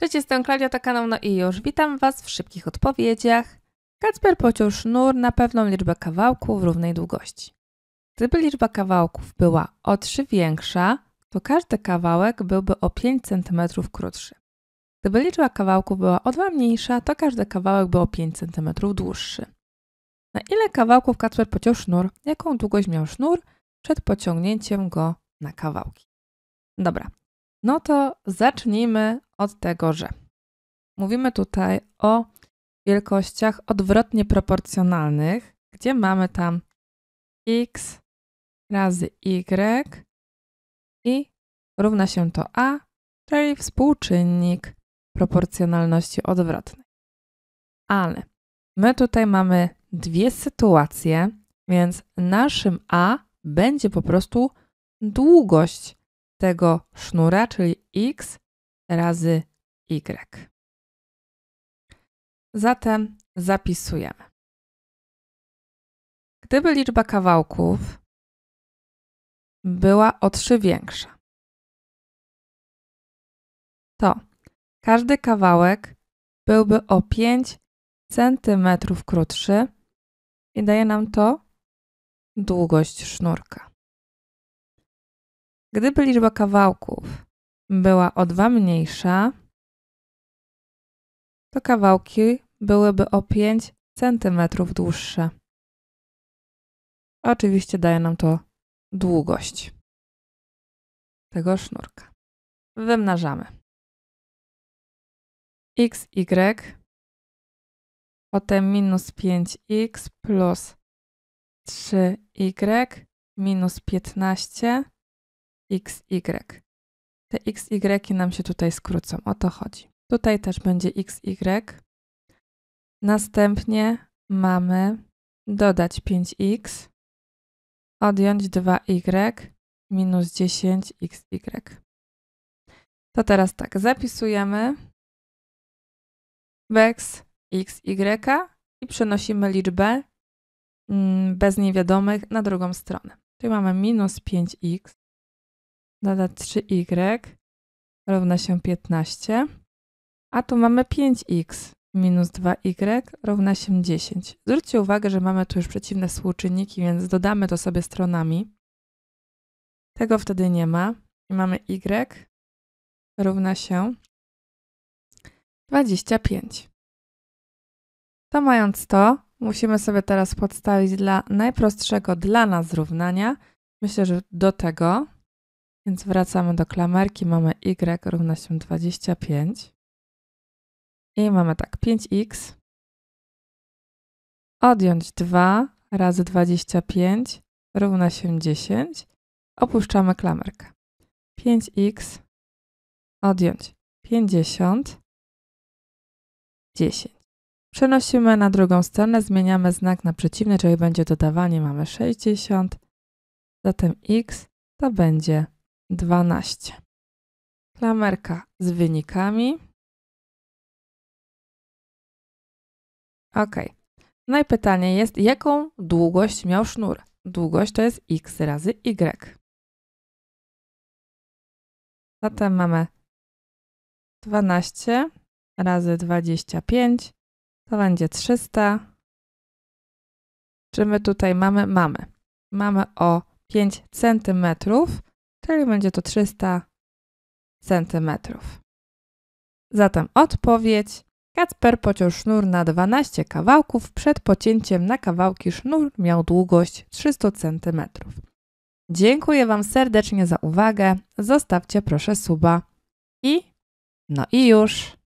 Cześć, jestem Klaudia, to no, no i już. Witam Was w szybkich odpowiedziach. Kacper pociął sznur na pewną liczbę kawałków równej długości. Gdyby liczba kawałków była o 3 większa, to każdy kawałek byłby o 5 cm krótszy. Gdyby liczba kawałków była o 2 mniejsza, to każdy kawałek był o 5 cm dłuższy. Na ile kawałków Kacper pociął sznur? Jaką długość miał sznur przed pociągnięciem go na kawałki? Dobra, no to zacznijmy od tego, że. Mówimy tutaj o wielkościach odwrotnie proporcjonalnych, gdzie mamy tam x razy y i równa się to a, czyli współczynnik proporcjonalności odwrotnej. Ale my tutaj mamy dwie sytuacje, więc naszym a będzie po prostu długość tego sznura, czyli x razy y. Zatem zapisujemy. Gdyby liczba kawałków była o 3 większa, to każdy kawałek byłby o 5 cm krótszy i daje nam to długość sznurka. Gdyby liczba kawałków była o dwa mniejsza, to kawałki byłyby o 5 cm dłuższe. Oczywiście daje nam to długość tego sznurka. Wymnażamy. xy, potem minus 5x plus 3y y minus 15 xy. Te x, y nam się tutaj skrócą, o to chodzi. Tutaj też będzie x, y. Następnie mamy dodać 5x, odjąć 2y minus 10xy. To teraz tak, zapisujemy weks xy i przenosimy liczbę mm, bez niewiadomych na drugą stronę. Czyli mamy minus 5x dodać 3y y, równa się 15, a tu mamy 5x minus 2y równa się 10. Zwróćcie uwagę, że mamy tu już przeciwne współczynniki, więc dodamy to sobie stronami. Tego wtedy nie ma. I mamy y równa się 25. To mając to, musimy sobie teraz podstawić dla najprostszego dla nas równania. Myślę, że do tego więc wracamy do klamerki, mamy y równa się 25. I mamy tak, 5x odjąć 2 razy 25 równa się 10. Opuszczamy klamerkę. 5x odjąć 50, 10. Przenosimy na drugą stronę, zmieniamy znak na przeciwny, czyli będzie dodawanie, mamy 60. Zatem x to będzie 12. Klamerka z wynikami. Ok. No i pytanie jest, jaką długość miał sznur? Długość to jest x razy y. Zatem mamy 12 razy 25 to będzie 300. Czy my tutaj mamy? Mamy. Mamy o 5 centymetrów czyli będzie to 300 cm. Zatem odpowiedź. Kacper pociął sznur na 12 kawałków, przed pocięciem na kawałki sznur miał długość 300 cm. Dziękuję Wam serdecznie za uwagę, zostawcie proszę suba i no i już!